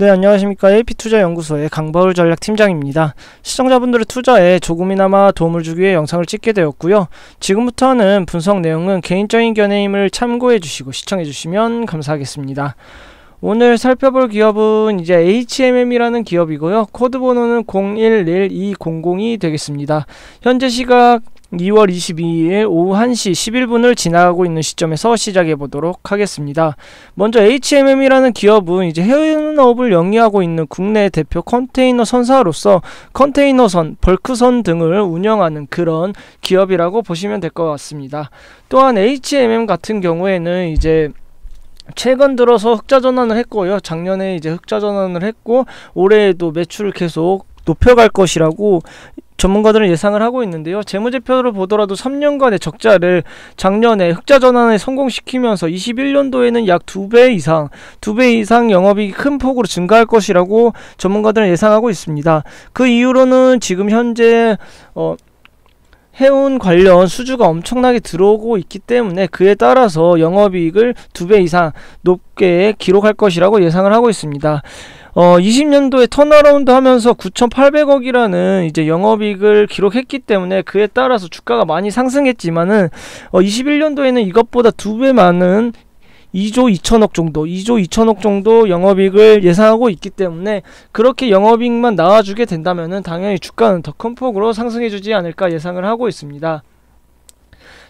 네, 안녕하십니까. AP투자연구소의 강바울 전략팀장입니다. 시청자분들의 투자에 조금이나마 도움을 주기 위해 영상을 찍게 되었고요. 지금부터는 분석 내용은 개인적인 견해임을 참고해 주시고 시청해 주시면 감사하겠습니다. 오늘 살펴볼 기업은 이제 HMM이라는 기업이고요. 코드 번호는 011200이 되겠습니다. 현재 시각 2월 22일 오후 1시 11분을 지나고 가 있는 시점에서 시작해 보도록 하겠습니다. 먼저 HMM이라는 기업은 이제 해운업을 영위하고 있는 국내 대표 컨테이너 선사로서 컨테이너선, 벌크선 등을 운영하는 그런 기업이라고 보시면 될 것 같습니다. 또한 HMM 같은 경우에는 이제 최근 들어서 흑자 전환을 했고요. 작년에 이제 흑자 전환을 했고 올해에도 매출을 계속 높여갈 것이라고 전문가들은 예상을 하고 있는데요. 재무제표를 보더라도 3년간의 적자를 작년에 흑자 전환에 성공시키면서 21년도에는 약 2배 이상, 2배 이상 영업이 익이큰 폭으로 증가할 것이라고 전문가들은 예상하고 있습니다. 그 이후로는 지금 현재 어, 해운 관련 수주가 엄청나게 들어오고 있기 때문에 그에 따라서 영업이익을 두 배 이상 높게 기록할 것이라고 예상을 하고 있습니다. 어, 20년도에 턴어라운드 하면서 9,800억이라는 이제 영업이익을 기록했기 때문에 그에 따라서 주가가 많이 상승했지만은 어, 21년도에는 이것보다 두 배 많은 2조 2천억 정도, 2조 2천억 정도 영업이익을 예상하고 있기 때문에 그렇게 영업이익만 나와주게 된다면 당연히 주가는 더 큰 폭으로 상승해주지 않을까 예상을 하고 있습니다.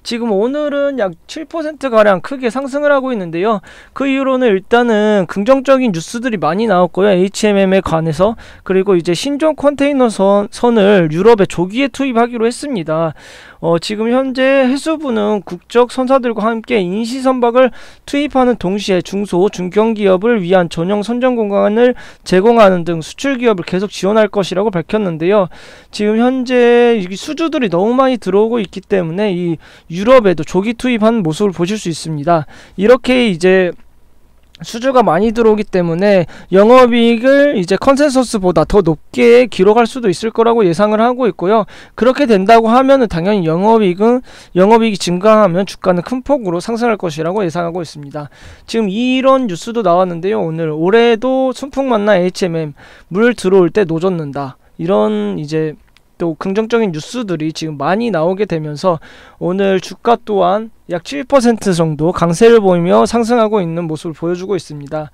지금 오늘은 약 7%가량 크게 상승을 하고 있는데요. 그 이후로는 일단은 긍정적인 뉴스들이 많이 나왔고요. HMM에 관해서. 그리고 이제 신종 컨테이너 선, 선을 유럽에 조기에 투입하기로 했습니다. 어, 지금 현재 해수부는 국적 선사들과 함께 인시선박을 투입하는 동시에 중소, 중견기업을 위한 전용 선정 공간을 제공하는 등 수출기업을 계속 지원할 것이라고 밝혔는데요. 지금 현재 수주들이 너무 많이 들어오고 있기 때문에 이 유럽에도 조기 투입한 모습을 보실 수 있습니다. 이렇게 이제 수주가 많이 들어오기 때문에 영업이익을 이제 컨센서스보다 더 높게 기록할 수도 있을 거라고 예상을 하고 있고요. 그렇게 된다고 하면은 당연히 영업이익은 영업이익이 증가하면 주가는 큰 폭으로 상승할 것이라고 예상하고 있습니다. 지금 이런 뉴스도 나왔는데요. 오늘 올해도 순풍 만나 HMM 물 들어올 때 노젓는다. 이런 이제 또 긍정적인 뉴스들이 지금 많이 나오게 되면서 오늘 주가 또한 약 7% 정도 강세를 보이며 상승하고 있는 모습을 보여주고 있습니다.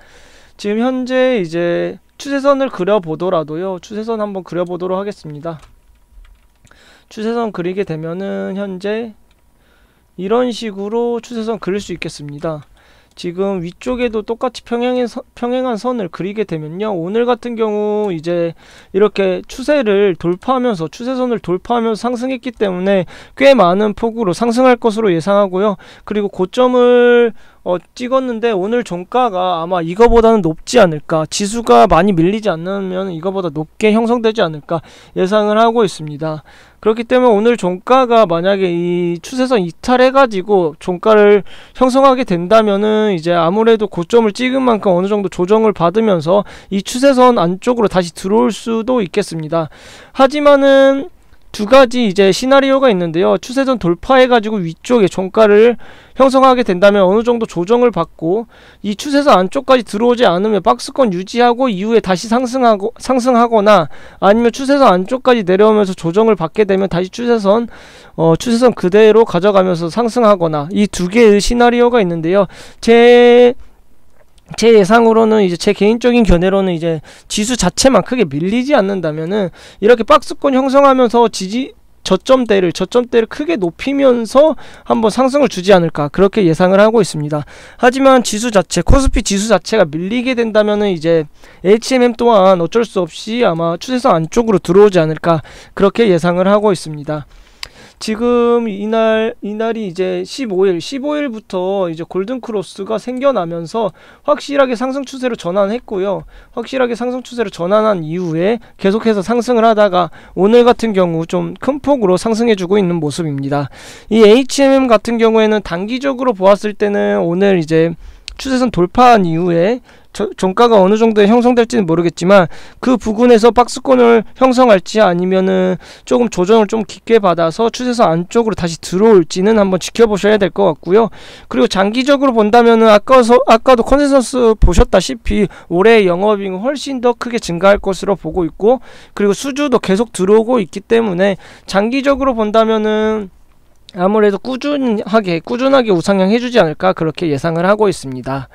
지금 현재 이제 추세선을 그려보더라도요. 추세선 한번 그려보도록 하겠습니다. 추세선 그리게 되면은 현재 이런 식으로 추세선 그릴 수 있겠습니다. 지금 위쪽에도 똑같이 평행한, 선, 평행한 선을 그리게 되면요. 오늘 같은 경우 이제 이렇게 추세를 돌파하면서 추세선을 돌파하면서 상승했기 때문에 꽤 많은 폭으로 상승할 것으로 예상하고요. 그리고 고점을 어, 찍었는데 오늘 종가가 아마 이거보다는 높지 않을까 지수가 많이 밀리지 않으면 이거보다 높게 형성되지 않을까 예상을 하고 있습니다 그렇기 때문에 오늘 종가가 만약에 이 추세선 이탈해 가지고 종가를 형성하게 된다면은 이제 아무래도 고점을 찍은 만큼 어느 정도 조정을 받으면서 이 추세선 안쪽으로 다시 들어올 수도 있겠습니다 하지만은 두 가지 이제 시나리오가 있는데요. 추세선 돌파해가지고 위쪽에 종가를 형성하게 된다면 어느 정도 조정을 받고 이 추세선 안쪽까지 들어오지 않으면 박스권 유지하고 이후에 다시 상승하고 상승하거나 아니면 추세선 안쪽까지 내려오면서 조정을 받게 되면 다시 추세선 어, 추세선 그대로 가져가면서 상승하거나 이 두 개의 시나리오가 있는데요. 제제 예상으로는 이제 제 개인적인 견해로는 이제 지수 자체만 크게 밀리지 않는다면은 이렇게 박스권 형성하면서 지지 저점대를 저점대를 크게 높이면서 한번 상승을 주지 않을까 그렇게 예상을 하고 있습니다. 하지만 지수 자체 코스피 지수 자체가 밀리게 된다면은 이제 HMM 또한 어쩔 수 없이 아마 추세선 안쪽으로 들어오지 않을까 그렇게 예상을 하고 있습니다. 지금 이날 이날이 이제 15일 15일부터 이제 골든 크로스가 생겨나면서 확실하게 상승 추세로 전환했고요. 확실하게 상승 추세로 전환한 이후에 계속해서 상승을 하다가 오늘 같은 경우 좀 큰 폭으로 상승해 주고 있는 모습입니다. 이 HMM 같은 경우에는 단기적으로 보았을 때는 오늘 이제 추세선 돌파한 이후에 저, 종가가 어느 정도 에 형성될지는 모르겠지만 그 부근에서 박스권을 형성할지 아니면은 조금 조정을 좀 깊게 받아서 추세선 안쪽으로 다시 들어올지는 한번 지켜보셔야 될 것 같고요. 그리고 장기적으로 본다면은 아까서 아까도 컨센서스 보셨다시피 올해 영업이익 훨씬 더 크게 증가할 것으로 보고 있고 그리고 수주도 계속 들어오고 있기 때문에 장기적으로 본다면은 아무래도 꾸준하게 꾸준하게 우상향 해주지 않을까 그렇게 예상을 하고 있습니다.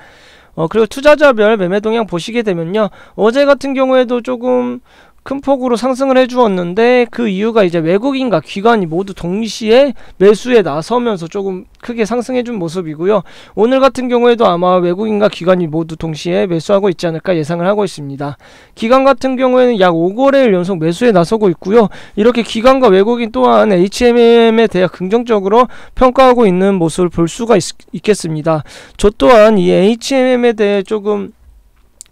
어, 그리고 투자자별 매매 동향 보시게 되면요. 어제 같은 경우에도 조금 큰 폭으로 상승을 해주었는데 그 이유가 이제 외국인과 기관이 모두 동시에 매수에 나서면서 조금 크게 상승해준 모습이고요. 오늘 같은 경우에도 아마 외국인과 기관이 모두 동시에 매수하고 있지 않을까 예상을 하고 있습니다. 기관 같은 경우에는 약 5거래일 연속 매수에 나서고 있고요. 이렇게 기관과 외국인 또한 HMM에 대해 긍정적으로 평가하고 있는 모습을 볼 수가 있, 겠습니다저 또한 이 HMM에 대해 조금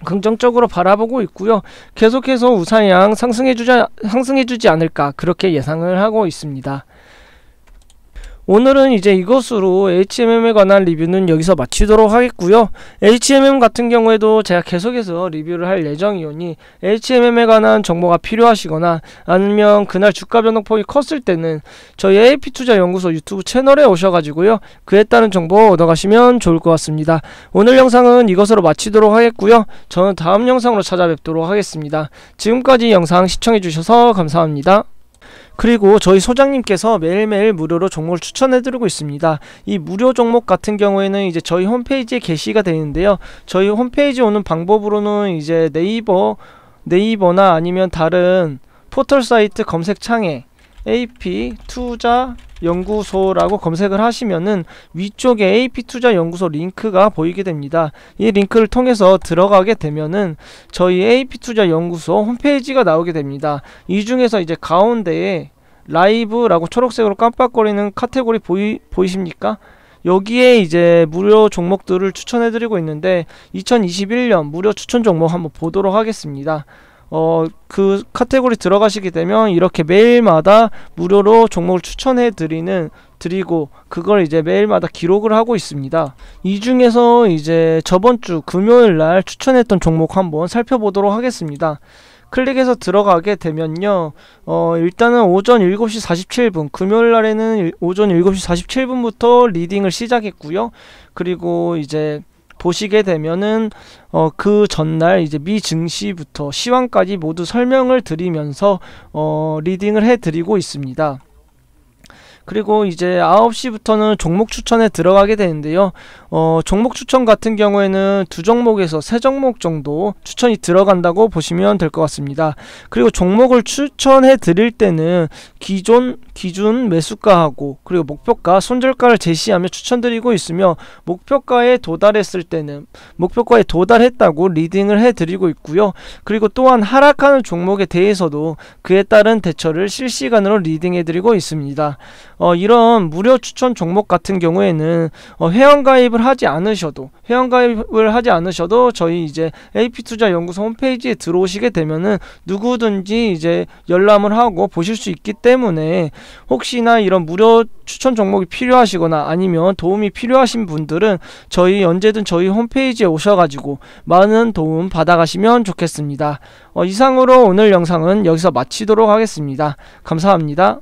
긍정적으로 바라보고 있고요. 계속해서 우상향 상승해주자, 상승해주지 않을까 그렇게 예상을 하고 있습니다. 오늘은 이제 이것으로 HMM에 관한 리뷰는 여기서 마치도록 하겠고요. HMM 같은 경우에도 제가 계속해서 리뷰를 할 예정이오니 HMM에 관한 정보가 필요하시거나 아니면 그날 주가 변동폭이 컸을 때는 저희 AP투자연구소 유튜브 채널에 오셔가지고요. 그에 따른 정보 얻어가시면 좋을 것 같습니다. 오늘 영상은 이것으로 마치도록 하겠고요. 저는 다음 영상으로 찾아뵙도록 하겠습니다. 지금까지 영상 시청해주셔서 감사합니다. 그리고 저희 소장님께서 매일매일 무료로 종목을 추천해드리고 있습니다. 이 무료 종목 같은 경우에는 이제 저희 홈페이지에 게시가 되는데요. 저희 홈페이지 오는 방법으로는 이제 네이버 네이버나 아니면 다른 포털 사이트 검색창에 AP 투자 연구소라고 검색을 하시면은 위쪽에 AP투자 연구소 링크가 보이게 됩니다. 이 링크를 통해서 들어가게 되면은 저희 AP투자 연구소 홈페이지가 나오게 됩니다. 이 중에서 이제 가운데에 라이브라고 초록색으로 깜빡거리는 카테고리 보이, 보이십니까? 여기에 이제 무료 종목들을 추천해드리고 있는데 2021년 무료 추천 종목 한번 보도록 하겠습니다. 어, 그 카테고리 들어가시게 되면 이렇게 매일마다 무료로 종목을 추천해 드리는 드리고 그걸 이제 매일마다 기록을 하고 있습니다. 이 중에서 이제 저번 주 금요일 날 추천했던 종목 한번 살펴보도록 하겠습니다. 클릭해서 들어가게 되면요. 어, 일단은 오전 7시 47분, 금요일 날에는 오전 7시 47분부터 리딩을 시작했고요. 그리고 이제 보시게 되면은 어, 그 전날 이제 미증시부터 시황까지 모두 설명을 드리면서 어, 리딩을 해드리고 있습니다. 그리고 이제 9시부터는 종목 추천에 들어가게 되는데요. 어, 종목 추천 같은 경우에는 두 종목에서 세 종목 정도 추천이 들어간다고 보시면 될 것 같습니다. 그리고 종목을 추천해 드릴 때는 기존 기준 매수가하고 그리고 목표가 손절가를 제시하며 추천드리고 있으며 목표가에 도달했을 때는 목표가에 도달했다고 리딩을 해 드리고 있고요. 그리고 또한 하락하는 종목에 대해서도 그에 따른 대처를 실시간으로 리딩해 드리고 있습니다. 어, 이런 무료 추천 종목 같은 경우에는 어, 회원 가입을 하지 않으셔도 회원 가입을 하지 않으셔도 저희 이제 AP 투자 연구소 홈페이지에 들어오시게 되면은 누구든지 이제 열람을 하고 보실 수 있기 때문에 혹시나 이런 무료 추천 종목이 필요하시거나 아니면 도움이 필요하신 분들은 저희 언제든 저희 홈페이지에 오셔가지고 많은 도움 받아가시면 좋겠습니다. 어, 이상으로 오늘 영상은 여기서 마치도록 하겠습니다. 감사합니다.